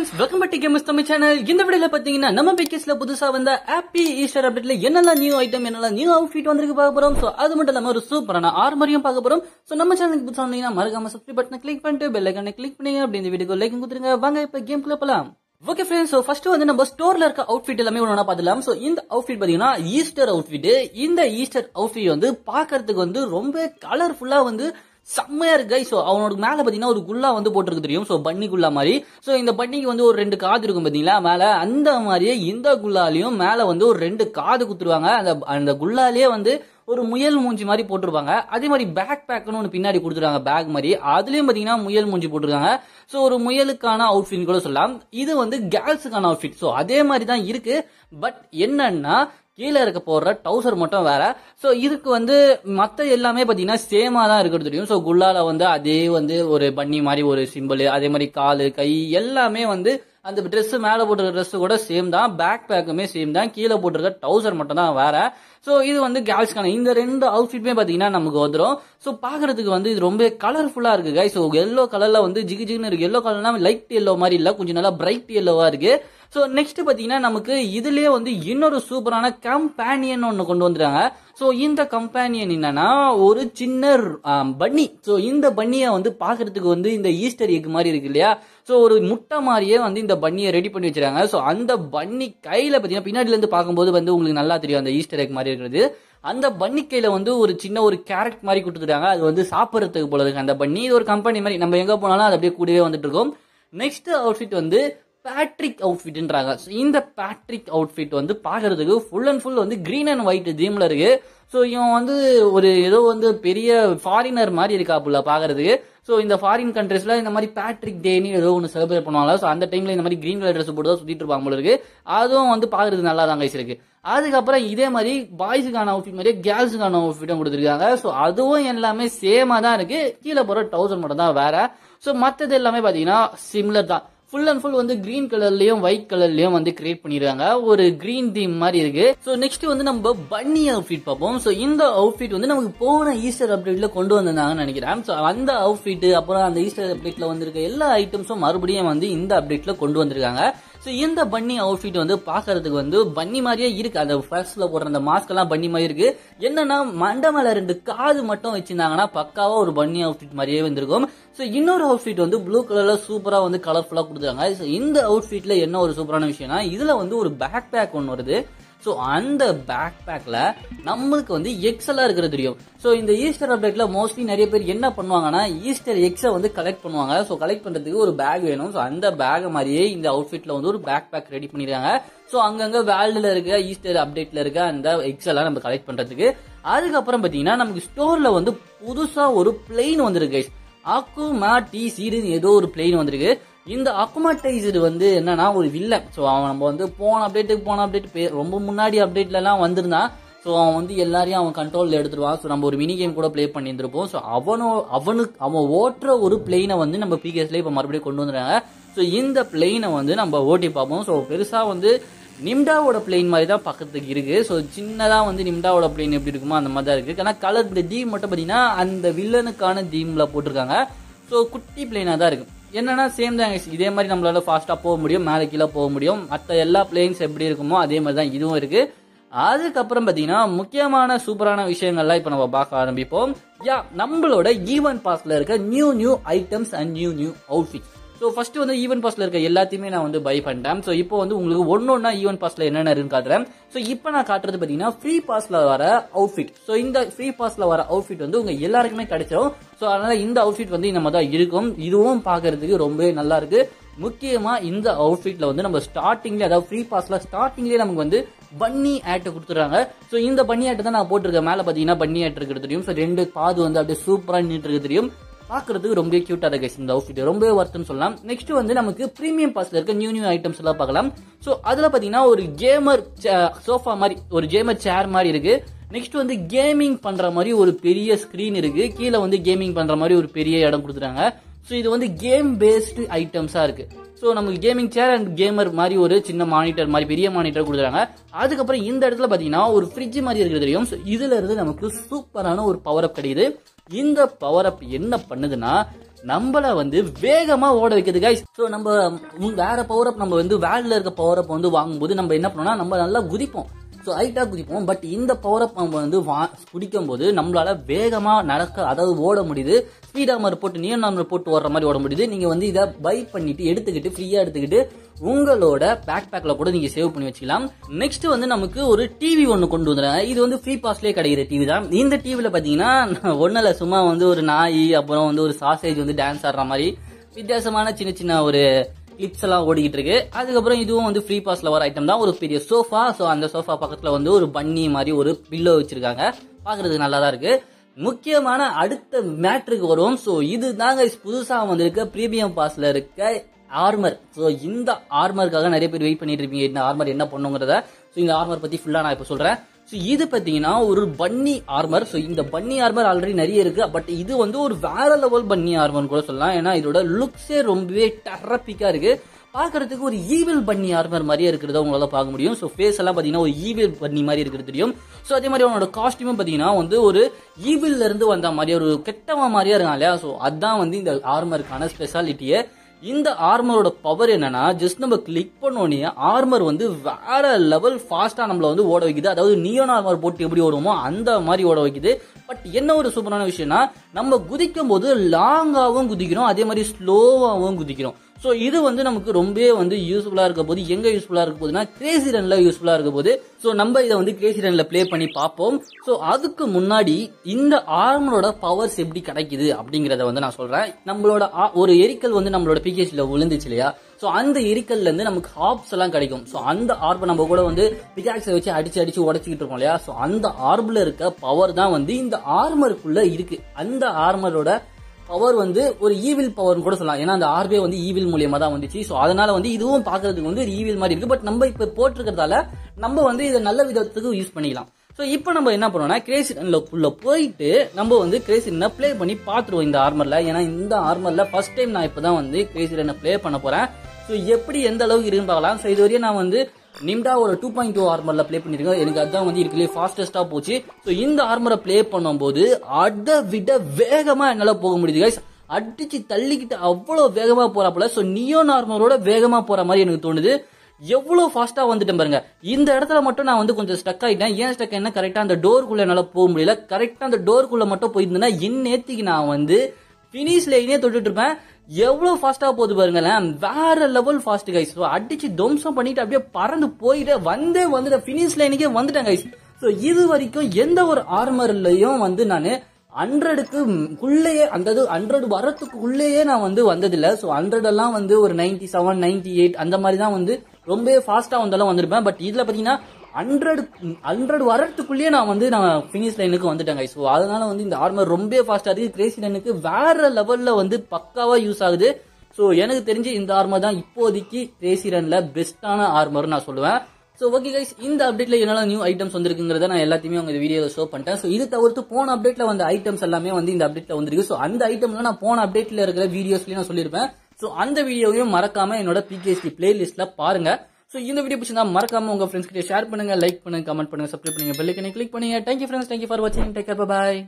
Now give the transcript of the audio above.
friends welcome Tamil இந்த வீடியோல பாத்தீங்கன்னா நம்ம பிகேஸ்ல புதுசா வந்த ஹாப்பி ஈஸ்டர் அப்டேட்ல என்னெல்லாம் நியூ ஐட்டம் என்னெல்லாம் நியூ அவுட்ஃபிட் வந்திருக்கு பார்க்க போறோம் சோ அது மட்டும் இல்லாம ஒரு சூப்பரான ஆர்மரியும் பார்க்க போறோம் சோ நம்ம சேனலுக்கு புதுசா வந்தீங்கன்னா மறக்காம சப்ஸ்கிரைப் பட்டனை பண்ணிட்டு பெல் ஐக்கானை கிளிக் பண்ணி அப்படி இந்த வீடியோக்கு லைக் கொடுத்துருங்க வாங்க இப்ப கேம் குள்ள ஓகே ஃப்ரெண்ட்ஸ் ஸோ ஃபர்ஸ்ட் வந்து நம்ம ஸ்டோர்ல இருக்க அவுட்ஃபிட் எல்லாமே ஒன்று பார்த்துலாம் ஸோ இந்த அவுட்ஃபிட் பார்த்தீங்கன்னா ஈஸ்டர் அவுட்ஃபிட் இந்த ஈஸ்டர் அவுட்ஃபிட் வந்து பார்க்கறதுக்கு வந்து ரொம்ப கலர்ஃபுல்லாக வந்து செம்மையா இருக்கு ஸோ அவனோட மேலே பார்த்தீங்கன்னா ஒரு குல்லா வந்து போட்டிருக்கு தெரியும் ஸோ பன்னி குல்லா மாதிரி ஸோ இந்த பன்னிக்கு வந்து ஒரு ரெண்டு காது இருக்கும் பாத்தீங்களா மேலே அந்த மாதிரியே இந்த குல்லாலையும் மேலே வந்து ஒரு ரெண்டு காது குத்துருவாங்க அந்த அந்த குல்லாலேயே வந்து ஒரு முயல் மூஞ்சி மாதிரி போட்டிருப்பாங்க அதே மாதிரி பேக் பேக்னு ஒன்று பின்னாடி கொடுத்துருவாங்க பேக் மாதிரி அதுலேயும் பார்த்தீங்கன்னா முயல் மூஞ்சி போட்டிருக்காங்க ஸோ ஒரு முயலுக்கான அவுட்ஃபிட் கூட சொல்லலாம் இது வந்து கேர்ள்ஸுக்கான அவுட்ஃபிட் ஸோ அதே மாதிரி தான் இருக்கு பட் என்னன்னா கீழே இருக்க போடுற டவுசர் மட்டும் வேற ஸோ இதுக்கு வந்து மற்ற எல்லாமே பார்த்தீங்கன்னா சேமாக தான் இருக்கிறது தெரியும் ஸோ குல்லால வந்து அதே வந்து ஒரு பன்னி மாதிரி ஒரு சிம்பிள் அதே மாதிரி காலு கை எல்லாமே வந்து அந்த ட்ரெஸ்ஸு மேலே போட்டுருக்க ட்ரெஸ்ஸு கூட சேம் தான் பேக் பேக்குமே சேம் தான் கீழே போட்டிருக்க டவுசர் மட்டும் தான் வேற ஸோ இது வந்து கேர்ள்ஸ்க்கான இந்த ரெண்டு அவுட்ஃபிட்மே பார்த்தீங்கன்னா நமக்கு வந்துடும் ஸோ பார்க்கறதுக்கு வந்து இது ரொம்ப கலர்ஃபுல்லாக இருக்குது கை ஸோ எல்லோ கலரில் வந்து ஜிகு ஜிகின்னு இருக்குது எல்லோ கலர்னா லைட் எல்லோ மாதிரி இல்லை கொஞ்சம் நல்லா பிரைட் எல்லோவாக இருக்குது ஸோ நெக்ஸ்ட் பார்த்தீங்கன்னா நமக்கு இதுலேயே வந்து இன்னொரு சூப்பரான கம்பேனியன் ஒன்று கொண்டு வந்துட்டாங்க ஸோ இந்த கம்பேனியன் என்னன்னா ஒரு சின்ன பன்னி ஸோ இந்த பன்னியை வந்து பார்க்கறதுக்கு வந்து இந்த ஈஸ்டர் எக் மாதிரி இருக்கு இல்லையா ஸோ ஒரு முட்டை மாதிரியே வந்து இந்த பன்னியை ரெடி பண்ணி வச்சிருக்காங்க ஸோ அந்த பன்னி கையில் பார்த்தீங்கன்னா பின்னாடிலேருந்து பார்க்கும்போது வந்து உங்களுக்கு நல்லா தெரியும் அந்த ஈஸ்டர் எக் மாதிரி இருக்கிறது அந்த பன்னி கையில் வந்து ஒரு சின்ன ஒரு கேரட் மாதிரி கொடுத்துருக்காங்க அது வந்து சாப்பிட்றதுக்கு போல இருக்கு அந்த பன்னி இது ஒரு கம்பெனி மாதிரி நம்ம எங்கே போனாலும் அது அப்படியே கூடவே வந்துட்டு இருக்கோம் நெக்ஸ்ட் அவுட்ஃபிட் வந்து பேட்ரிக் அவுட்ஃபிட்ன்றாங்க இந்த பேட்ரிக் அவுட்ஃபிட் வந்து பார்க்கறதுக்கு ஃபுல் அண்ட் ஃபுல் வந்து க்ரீன் அண்ட் ஒயிட் தீமில் இருக்கு ஸோ இவன் வந்து ஒரு ஏதோ வந்து பெரிய ஃபாரினர் மாதிரி இருக்காப்புல பாக்குறதுக்கு ஸோ இந்த ஃபாரின் கண்ட்ரீஸ்ல இந்த மாதிரி பேட்ரிக் டேன்னு ஏதோ ஒன்று செலிப்ரேட் பண்ணுவாங்க ஸோ அந்த டைமில் இந்த மாதிரி க்ரீன் கலர் ட்ரெஸ் போட்டு தான் சுற்றிட்டு இருப்பாங்க இருக்கு அதுவும் வந்து பாக்குறது நல்லா தான் கைஸ் இருக்கு அதுக்கப்புறம் இதே மாதிரி பாய்ஸுக்கான அவுட்ஃபிட் மாதிரியே கேர்ள்ஸுக்கான அவுட்ஃபிட்டும் கொடுத்துருக்காங்க ஸோ அதுவும் எல்லாமே சேமாக தான் இருக்குது கீழே போகிற டவுசர் மட்டும் தான் வேற ஸோ மற்றது எல்லாமே பார்த்தீங்கன்னா சிம்லர் தான் ஃபுல் அண்ட் ஃபுல் வந்து கிரீன் கலர்லயும் ஒயிட் கலர்லயும் வந்து கிரியேட் பண்ணிருக்காங்க ஒரு கிரீன் தீம் மாதிரி இருக்கு ஸோ நெக்ஸ்ட் வந்து நம்ம பன்னி அவுட்ஃபிட் பார்ப்போம் ஸோ இந்த அவுட்ஃபிட் வந்து நமக்கு போன ஈஸ்டர் அப்டேட்ல கொண்டு வந்திருந்தாங்கன்னு நினைக்கிறேன் ஸோ அந்த அவுட்ஃபிட் அப்புறம் அந்த ஈஸ்டர் அப்டேட்ல வந்திருக்க எல்லா ஐட்டம்ஸும் மறுபடியும் வந்து இந்த அப்டேட்ல கொண்டு வந்திருக்காங்க ஸோ இந்த பன்னி அவுட்ஃபிட் வந்து பார்க்கறதுக்கு வந்து பன்னி மாதிரியே இருக்கு அந்த ஃபர்ஸ்ட்ல போடுற அந்த மாஸ்க் எல்லாம் பன்னி மாதிரி இருக்கு என்னன்னா மண்டமல ரெண்டு காது மட்டும் வச்சிருந்தாங்கன்னா பக்காவா ஒரு பன்னி அவுட்ஃபிட் மாதிரியே வந்திருக்கும் ஸோ இன்னொரு அவுட்ஃபிட் வந்து ப்ளூ கலர்ல சூப்பரா வந்து கலர்ஃபுல்லா கொடுத்துருக்காங்க இந்த அவுட்ஃபிட்ல என்ன ஒரு சூப்பரான விஷயம்னா இதுல வந்து ஒரு பேக் பேக் ஒன்று வருது ஸோ அந்த பேக் பேக்கில் நம்மளுக்கு வந்து எக்ஸலாக இருக்கிறது தெரியும் ஸோ இந்த ஈஸ்டர் அப்டேட்டில் மோஸ்ட்லி நிறைய பேர் என்ன பண்ணுவாங்கன்னா ஈஸ்டர் எக்ஸை வந்து கலெக்ட் பண்ணுவாங்க ஸோ கலெக்ட் பண்ணுறதுக்கு ஒரு பேக் வேணும் ஸோ அந்த பேக்கை மாதிரியே இந்த அவுட்ஃபிட்டில் வந்து ஒரு பேக் பேக் ரெடி பண்ணிடுறாங்க ஸோ அங்கங்கே வேல்டில் இருக்க ஈஸ்டர் அப்டேட்டில் இருக்க அந்த எக்ஸ் எல்லாம் நம்ம கலெக்ட் பண்ணுறதுக்கு அதுக்கப்புறம் பார்த்தீங்கன்னா நமக்கு ஸ்டோரில் வந்து புதுசாக ஒரு பிளெயின் வந்திருக்கு மா டி சீடுன்னு ஏதோ ஒரு பிளெயின் வந்திருக்கு இந்த அக்குமட்டைஸ்டு வந்து என்னன்னா ஒரு வில்லன் ஸோ அவன் நம்ம வந்து போன அப்டேட்டுக்கு போன அப்டேட் ரொம்ப முன்னாடி அப்டேட்லலாம் வந்திருந்தான் ஸோ அவன் வந்து எல்லாரையும் அவன் கண்ட்ரோலில் எடுத்துருவான் ஸோ நம்ம ஒரு மினி கேம் கூட ப்ளே பண்ணியிருந்திருப்போம் ஸோ அவனோ அவனுக்கு அவன் ஓட்டுற ஒரு பிளெயினை வந்து நம்ம பிகேஸ்ல இப்போ மறுபடியும் கொண்டு வந்துடுறாங்க ஸோ இந்த பிளெயினை வந்து நம்ம ஓட்டி பார்ப்போம் ஸோ பெருசாக வந்து நிம்டாவோட பிளெயின் மாதிரி தான் பக்கத்துக்கு இருக்குது ஸோ சின்னதாக வந்து நிம்டாவோட பிளெயின் எப்படி இருக்குமோ அந்த மாதிரி தான் இருக்குது ஏன்னா கலர் இந்த தீம் மட்டும் பார்த்தீங்கன்னா அந்த வில்லனுக்கான தீம்ல போட்டிருக்காங்க ஸோ குட்டி பிளெயினாக தான் இருக்குது என்னென்னா சேம் தான் இதே மாதிரி நம்மளால் ஃபாஸ்ட்டாக போக முடியும் மேலே கீழே போக முடியும் மற்ற எல்லா பிளேயிங்ஸ் எப்படி இருக்குமோ அதே மாதிரி தான் இதுவும் இருக்குது அதுக்கப்புறம் பார்த்தீங்கன்னா முக்கியமான சூப்பரான விஷயங்கள்லாம் இப்போ நம்ம பார்க்க ஆரம்பிப்போம் யா நம்மளோட ஈவன் e பாஸில் இருக்க new new items and new new outfits so first வந்து ஈவன் பாஸ்ல இருக்க எல்லாத்தையுமே நான் வந்து பை பண்ணிட்டேன் ஸோ இப்போ வந்து உங்களுக்கு ஒன்று ஒன்றா ஈவன் பாஸ்ல என்னென்ன இருக்குன்னு காட்டுறேன் ஸோ இப்போ நான் காட்டுறது பார்த்தீங்கன்னா ஃப்ரீ பாஸ்ல வர அவுட்ஃபிட் ஸோ இந்த ஃப்ரீ பாஸ்ல வர அவுட்ஃபிட் வந்து உங்க எல்லாருக்குமே கிடைச்சிடும் ஸோ அதனால இந்த அவுட்ஃபிட் வந்து நம்ம தான் இருக்கும் இதுவும் பார்க்கறதுக்கு ரொம்பவே நல்லா இருக்கு முக்கியமா இந்த அவுட்ஃபிட்ல வந்து நம்ம ஸ்டார்டிங்ல அதாவது ஃப்ரீ பாஸ்ல ஸ்டார்டிங்லேயே நமக்கு வந்து பன்னி ஆட்டை கொடுத்துறாங்க ஸோ இந்த பன்னி ஆட்டை தான் நான் போட்டிருக்கேன் மேலே பார்த்தீங்கன்னா பன்னி ஆட் இருக்கிறது தெரியும் ஸோ ரெண்டு பாது வந்து அப்படியே சூப்பராக நின்று தெரியும் பார்க்கறதுக்கு ரொம்ப க்யூட்டாக இருக்கு இந்த அவுட்ஃபிட் ரொம்பவே ஒர்த்துன்னு சொல்லலாம் நெக்ஸ்ட் வந்து நமக்கு ப்ரீமியம் பாஸ்ல இருக்க நியூ நியூ ஐட்டம்ஸ் எல்லாம் பார்க்கலாம் ஸோ அதில் பார்த்தீங்கன்னா ஒரு கேமர் சோஃபா மாதிரி ஒரு கேமர் சேர் மாதிரி இருக்கு நெக்ஸ்ட் வந்து கேமிங் பண்ணுற மாதிரி ஒரு பெரிய ஸ்க்ரீன் இருக்கு கீழே வந்து கேமிங் பண்ணுற மாதிரி ஒரு பெரிய இடம் கொடுத்துருக்காங்க ஸோ இது வந்து கேம் பேஸ்டு ஐட்டம்ஸாக இருக்குது ஸோ நமக்கு கேமிங் சேர் அண்ட் கேமர் மாதிரி ஒரு சின்ன மானிட்டர் மாதிரி பெரிய மானிட்டர் கொடுக்குறாங்க அதுக்கப்புறம் இந்த இடத்துல பார்த்தீங்கன்னா ஒரு ஃப்ரிட்ஜ் மாதிரி இருக்கிறது தெரியும் ஸோ இதுலேருந்து நமக்கு சூப்பரான ஒரு பவர் அப் கிடையாது இந்த பவர் அப் என்ன பண்ணுதுன்னா நம்மளை வந்து வேகமாக ஓட வைக்கிறது கைஸ் ஸோ நம்ம வேற பவர் அப் நம்ம வந்து வேர்ல்டில் இருக்க பவர் அப் வந்து வாங்கும்போது நம்ம என்ன பண்ணோம்னா நம்ம நல்லா குதிப்போம் ஸோ ஹைட்டாக குதிப்போம் பட் இந்த பவர் அப் நம்ம வந்து வா குடிக்கும் போது நம்மளால வேகமாக நடக்க அதாவது ஓட முடியுது ஸ்பீடாக மாதிரி போட்டு நியோ நார்மல் போட்டு ஓடுற மாதிரி ஓட முடியுது நீங்கள் வந்து இதை பை பண்ணிட்டு எடுத்துக்கிட்டு ஃப்ரீயாக எடுத்துக்கிட்டு உங்களோட பேக் பேக்கில் கூட நீங்கள் சேவ் பண்ணி வச்சுக்கலாம் நெக்ஸ்ட் வந்து நமக்கு ஒரு டிவி ஒன்று கொண்டு வந்துடுறாங்க இது வந்து ஃப்ரீ பாஸ்ட்லேயே கிடைக்கிற டிவி தான் இந்த டிவியில் பார்த்தீங்கன்னா ஒன்றில் சும்மா வந்து ஒரு நாய் அப்புறம் வந்து ஒரு சாசேஜ் வந்து டான்ஸ் ஆடுற மாதிரி வித்தியாசமான சின்ன சின்ன ஒரு கிளிப்ஸ் எல்லாம் ஓடிக்கிட்டு இருக்கு அதுக்கப்புறம் இதுவும் வந்து ஃப்ரீ பாஸ்ல வர ஐட்டம் தான் ஒரு பெரிய சோஃபா ஸோ அந்த சோஃபா பக்கத்துல வந்து ஒரு பன்னி மாதிரி ஒரு பில்லோ வச்சிருக்காங்க பாக்குறதுக்கு நல்லா தான் இருக்கு முக்கியமான அடுத்த மேட்ருக்கு வருவோம் ஸோ இது தாங்க புதுசாக வந்திருக்க ப்ரீமியம் பாஸில் இருக்க ஆர்மர் ஸோ இந்த ஆர்மருக்காக நிறைய பேர் வெயிட் பண்ணிட்டு இருப்பீங்க இந்த ஆர்மர் என்ன பண்ணுங்கிறத ஸோ இந்த ஆர்மர் பற்றி ஃபுல்லாக நான் இப்போ சொல்கிறேன் ஸோ இது பார்த்தீங்கன்னா ஒரு பன்னி ஆர்மர் ஸோ இந்த பன்னி ஆர்மர் ஆல்ரெடி நிறைய இருக்கு பட் இது வந்து ஒரு வேற லெவல் பன்னி ஆர்மர்னு கூட சொல்லலாம் ஏன்னா இதோட லுக்ஸே ரொம்பவே டெரப்பிக்காக இருக்கு பார்க்கறதுக்கு ஒரு ஈவில் பண்ணி ஆர்மர் மாதிரியே இருக்கிறத உங்களால் பார்க்க முடியும் ஸோ ஃபேஸ் எல்லாம் பார்த்தீங்கன்னா ஒரு ஈவில் பண்ணி மாதிரி இருக்கிறது தெரியும் ஸோ அதே மாதிரி அவனோட காஸ்டியூமும் பார்த்தீங்கன்னா வந்து ஒரு இருந்து வந்த மாதிரி ஒரு கெட்டவன் மாதிரியே இருக்கான் இல்லையா ஸோ அதுதான் வந்து இந்த ஆர்மருக்கான ஸ்பெஷாலிட்டியை இந்த ஆர்மரோட பவர் என்னன்னா ஜஸ்ட் நம்ம கிளிக் பண்ணோடனே ஆர்மர் வந்து வேற லெவல் ஃபாஸ்டா நம்மள வந்து ஓட வைக்குது அதாவது நியோன் ஆர்மர் போட்டு எப்படி ஓடுமோ அந்த மாதிரி ஓட வைக்குது பட் என்ன ஒரு சூப்பரான விஷயம்னா நம்ம குதிக்கும் போது லாங்காகவும் குதிக்கிறோம் அதே மாதிரி ஸ்லோவாகவும் குதிக்கிறோம் ஸோ இது வந்து நமக்கு ரொம்ப வந்து யூஸ்ஃபுல்லாக இருக்க போது எங்கே யூஸ்ஃபுல்லாக இருக்க போதுன்னா கிரேசி ரனில் யூஸ்ஃபுல்லாக இருக்க போது ஸோ நம்ம இதை வந்து கிரேசி ரனில் ப்ளே பண்ணி பார்ப்போம் ஸோ அதுக்கு முன்னாடி இந்த ஆர்மரோட பவர்ஸ் எப்படி கிடைக்குது அப்படிங்கிறத வந்து நான் சொல்கிறேன் நம்மளோட ஒரு எரிக்கல் வந்து நம்மளோட பிகேசியில் விழுந்துச்சு இல்லையா ஸோ அந்த இருக்கல்லேருந்து நமக்கு ஆப்ஸ் எல்லாம் கிடைக்கும் ஸோ அந்த ஆர்பை நம்ம கூட வந்து பிகாக்ஸை வச்சு அடிச்சு அடிச்சு உடச்சிக்கிட்டு இருக்கோம் இல்லையா ஸோ அந்த ஆர்பில் இருக்க பவர் தான் வந்து இந்த ஆர்மருக்குள்ளே இருக்கு அந்த ஆர்மரோட பவர் வந்து ஒரு ஈவில் பவர்னு கூட சொல்லலாம் ஏன்னா அந்த ஆர்பே வந்து ஈவில் மூலியமா தான் வந்துச்சு ஸோ அதனால வந்து இதுவும் பார்க்கறதுக்கு வந்து ஒரு ஈவில் மாதிரி இருக்கு பட் நம்ம இப்போ போட்டிருக்கிறதால நம்ம வந்து இதை நல்ல விதத்துக்கு யூஸ் பண்ணிக்கலாம் ஸோ இப்போ நம்ம என்ன பண்ணோம்னா கிரேசிடன்ல உள்ள போயிட்டு நம்ம வந்து கிரேசிடனை பிளே பண்ணி பார்த்துருவோம் இந்த ஆர்மரில் ஏன்னா இந்த ஆர்மரில் ஃபர்ஸ்ட் டைம் நான் இப்போ தான் வந்து கிரேசிடனை பிளே பண்ண போகிறேன் ஸோ எப்படி எந்த அளவுக்கு இருக்குன்னு பார்க்கலாம் ஸோ இது வரையும் நான் வந்து நிம்டாவோட டூ பாயிண்ட் டூ ஆர்மரில் ப்ளே பண்ணியிருக்கேன் எனக்கு அதுதான் வந்து இருக்கலே ஃபாஸ்டஸ்ட்டாக போச்சு ஸோ இந்த ஆர்மரை ப்ளே பண்ணும்போது அதை விட வேகமாக என்னால் போக முடியுது கைஸ் அடிச்சு தள்ளிக்கிட்டு அவ்வளோ வேகமாக போகிறாப்புல ஸோ நியோ நார்மரோட வேகமாக போகிற மாதிரி எனக்கு தோணுது எவ்வளோ ஃபாஸ்ட்டாக வந்துட்டேன் பாருங்க இந்த இடத்துல மட்டும் நான் வந்து கொஞ்சம் ஸ்டக் ஆகிட்டேன் ஏன் ஸ்டக் என்ன கரெக்டாக அந்த டோருக்குள்ளே என்னால் போக முடியல கரெக்டாக அந்த டோருக்குள்ளே மட்டும் போயிருந்தேன்னா இந்நேத்திக்கு நான் வந்து ஃபினிஷ் லைனே தொட்டுட்டு இருப்பேன் எவ்வளோ ஃபாஸ்ட்டாக போகுது பாருங்களேன் வேற லெவல் ஃபாஸ்ட் கைஸ் ஸோ அடிச்சு தம்சம் பண்ணிட்டு அப்படியே பறந்து போயிட்டு வந்தே வந்துட்டு ஃபினிஷ் லைனுக்கே வந்துட்டேன் கைஸ் ஸோ இது வரைக்கும் எந்த ஒரு ஆர்மர்லையும் வந்து நான் ஹண்ட்ரடுக்கு உள்ளேயே அந்த ஹண்ட்ரட் வரத்துக்குள்ளேயே நான் வந்து வந்ததில்லை ஸோ ஹண்ட்ரடெல்லாம் வந்து ஒரு நைன்டி செவன் நைன்டி எயிட் அந்த மாதிரி தான் வந்து ரொம்ப ஃபாஸ்ட்டாக வந்தாலும் வந்திருப்பேன் பட் இதில் பாத்தீங்கன்னா ஹண்ட்ரட் ஹண்ட்ரட் வரத்துக்குள்ளேயே நான் வந்து நான் ஃபினிஷ் லைனுக்கு வந்துட்டேன் ஸோ அதனால வந்து இந்த ஆர்மர் ரொம்ப ஃபாஸ்ட்டாக இருக்குது கிரேசி லைனுக்கு வேற லெவலில் வந்து பக்காவாக யூஸ் ஆகுது ஸோ எனக்கு தெரிஞ்சு இந்த ஆர்மர் தான் இப்போதைக்கு கிரேசி ரனில் பெஸ்ட்டான ஆர்மர்னு நான் சொல்லுவேன் ஸோ ஓகே கைஸ் இந்த அப்டேட்ல என்ன நியூ ஐட்டம்ஸ் வந்திருக்குங்கிறத நான் எல்லாத்தையுமே உங்க வீடியோ ஷோ பண்ணிட்டேன் ஸோ இது தவிர்த்து போன அப்டேட்ல வந்த ஐட்டம்ஸ் எல்லாமே வந்து இந்த அப்டேட்ல வந்திருக்கு ஸோ அந்த ஐட்டம்ல நான் போன அப்டேட்ல இருக்கிற வீடியோஸ்லயும் நான் சொல்லியிருப்பேன் ஸோ அந்த வீடியோவையும் மறக்காம என்னோட பிகேசி பிளேலிஸ்ட்ல பாருங்க ஸோ இந்த வீடியோ பிடிச்சிருந்தா மறக்காம உங்க ஃப்ரெண்ட்ஸ் கிட்ட ஷேர் பண்ணுங்க லைக் பண்ணுங்க கமெண்ட் பண்ணுங்க சப்ஸ்கிரைப் பண்ணுங்க பெல்லைக்கனை கிளிக் பண்ணுங்க தேங்க்யூ ஃப்ரெண்ட்ஸ் தேங்க்யூ ஃபார் வாட்சிங் டேக் பாய்